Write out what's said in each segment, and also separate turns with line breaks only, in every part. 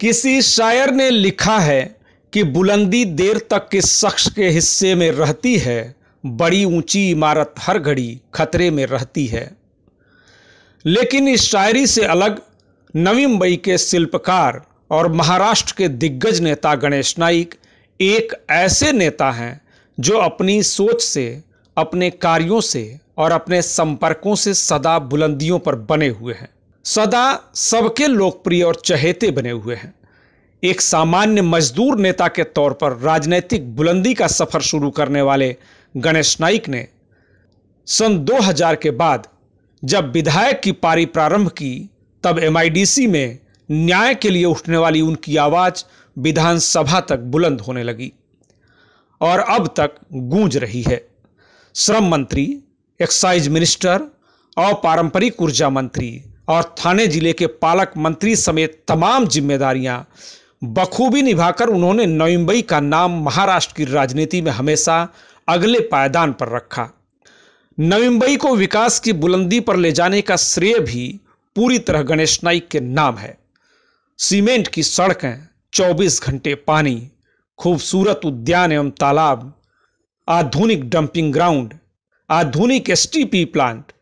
किसी शायर ने लिखा है कि बुलंदी देर तक किस शख्स के हिस्से में रहती है बड़ी ऊंची इमारत हर घड़ी खतरे में रहती है लेकिन इस शायरी से अलग नवी मुंबई के शिल्पकार और महाराष्ट्र के दिग्गज नेता गणेश नाइक एक ऐसे नेता हैं जो अपनी सोच से अपने कार्यों से और अपने संपर्कों से सदा बुलंदियों पर बने हुए हैं सदा सबके लोकप्रिय और चहेते बने हुए हैं एक सामान्य मजदूर नेता के तौर पर राजनीतिक बुलंदी का सफर शुरू करने वाले गणेश नाइक ने सन 2000 के बाद जब विधायक की पारी प्रारंभ की तब एमआईडीसी में न्याय के लिए उठने वाली उनकी आवाज विधानसभा तक बुलंद होने लगी और अब तक गूंज रही है श्रम मंत्री एक्साइज मिनिस्टर और पारंपरिक ऊर्जा मंत्री और थाने जिले के पालक मंत्री समेत तमाम जिम्मेदारियां बखूबी निभाकर उन्होंने नोइम्बई का नाम महाराष्ट्र की राजनीति में हमेशा अगले पायदान पर रखा नविम्बई को विकास की बुलंदी पर ले जाने का श्रेय भी पूरी तरह गणेश नाइक के नाम है सीमेंट की सड़कें 24 घंटे पानी खूबसूरत उद्यान एवं तालाब आधुनिक डंपिंग ग्राउंड आधुनिक एसटीपी प्लांट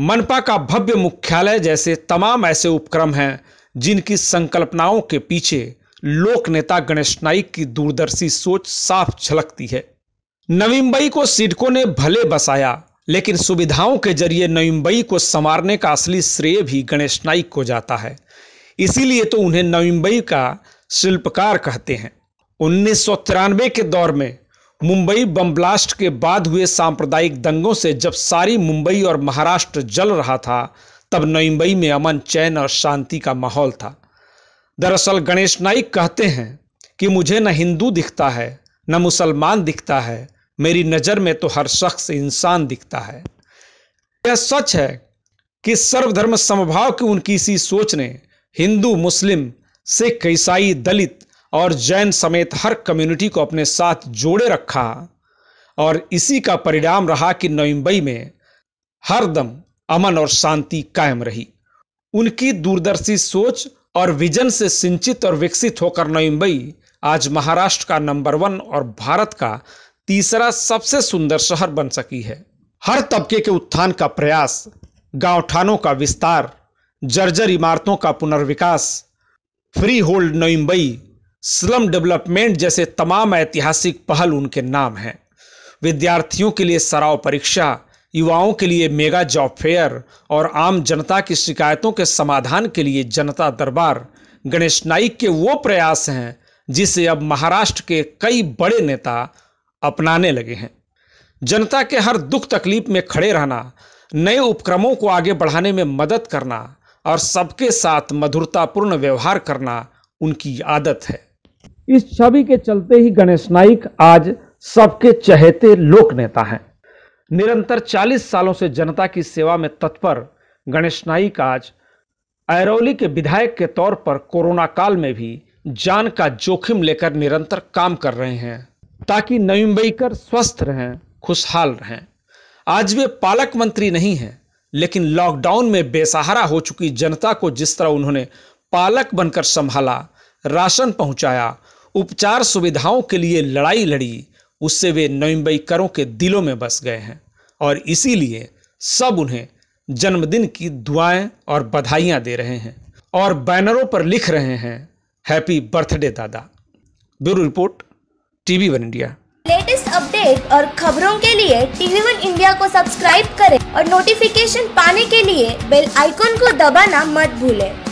मनपा का भव्य मुख्यालय जैसे तमाम ऐसे उपक्रम हैं जिनकी संकल्पनाओं के पीछे लोक नेता गणेश नाइक की दूरदर्शी सोच साफ झलकती है नवी मुंबई को सिडको ने भले बसाया लेकिन सुविधाओं के जरिए नवी मुंबई को संवारने का असली श्रेय भी गणेश नाइक को जाता है इसीलिए तो उन्हें नवी मुंबई का शिल्पकार कहते हैं उन्नीस के दौर में मुंबई बम ब्लास्ट के बाद हुए सांप्रदायिक दंगों से जब सारी मुंबई और महाराष्ट्र जल रहा था तब नईम्बई मुंबई में अमन चैन और शांति का माहौल था दरअसल गणेश नाइक कहते हैं कि मुझे न हिंदू दिखता है न मुसलमान दिखता है मेरी नज़र में तो हर शख्स इंसान दिखता है यह सच है कि सर्वधर्म समभाव की उनकी इसी सोच ने हिंदू मुस्लिम सिख ईसाई दलित और जैन समेत हर कम्युनिटी को अपने साथ जोड़े रखा और इसी का परिणाम रहा कि नवम्बई में हरदम अमन और शांति कायम रही उनकी दूरदर्शी सोच और विजन से सिंचित और विकसित होकर नवम्बई आज महाराष्ट्र का नंबर वन और भारत का तीसरा सबसे सुंदर शहर बन सकी है हर तबके के उत्थान का प्रयास गांव ठानों का विस्तार जर्जर इमारतों का पुनर्विकास फ्री होल्ड नवम्बई स्लम डेवलपमेंट जैसे तमाम ऐतिहासिक पहल उनके नाम हैं विद्यार्थियों के लिए सराव परीक्षा युवाओं के लिए मेगा जॉब फेयर और आम जनता की शिकायतों के समाधान के लिए जनता दरबार गणेश नाइक के वो प्रयास हैं जिसे अब महाराष्ट्र के कई बड़े नेता अपनाने लगे हैं जनता के हर दुख तकलीफ में खड़े रहना नए उपक्रमों को आगे बढ़ाने में मदद करना और सबके साथ मधुरतापूर्ण व्यवहार करना उनकी आदत है इस छवि के चलते ही गणेश नाइक आज सबके चहेते लोक नेता हैं निरंतर 40 सालों से जनता की सेवा में तत्पर गणेश नाइक आज ऐरोली के विधायक के तौर पर कोरोना काल में भी जान का जोखिम लेकर निरंतर काम कर रहे हैं ताकि नई स्वस्थ रहें खुशहाल रहें आज वे पालक मंत्री नहीं हैं लेकिन लॉकडाउन में बेसहारा हो चुकी जनता को जिस तरह उन्होंने पालक बनकर संभाला राशन पहुंचाया उपचार सुविधाओं के लिए लड़ाई लड़ी उससे वे नोइंबईकरों के दिलों में बस गए हैं और इसीलिए सब उन्हें जन्मदिन की दुआएं और बधाइयां दे रहे हैं और बैनरों पर लिख रहे हैं हैप्पी बर्थडे दादा bureau report TV one India latest update और खबरों के लिए टीवी वन इंडिया को सब्सक्राइब करें और नोटिफिकेशन पाने के लिए बेल आइकॉन को दबाना मत भूलें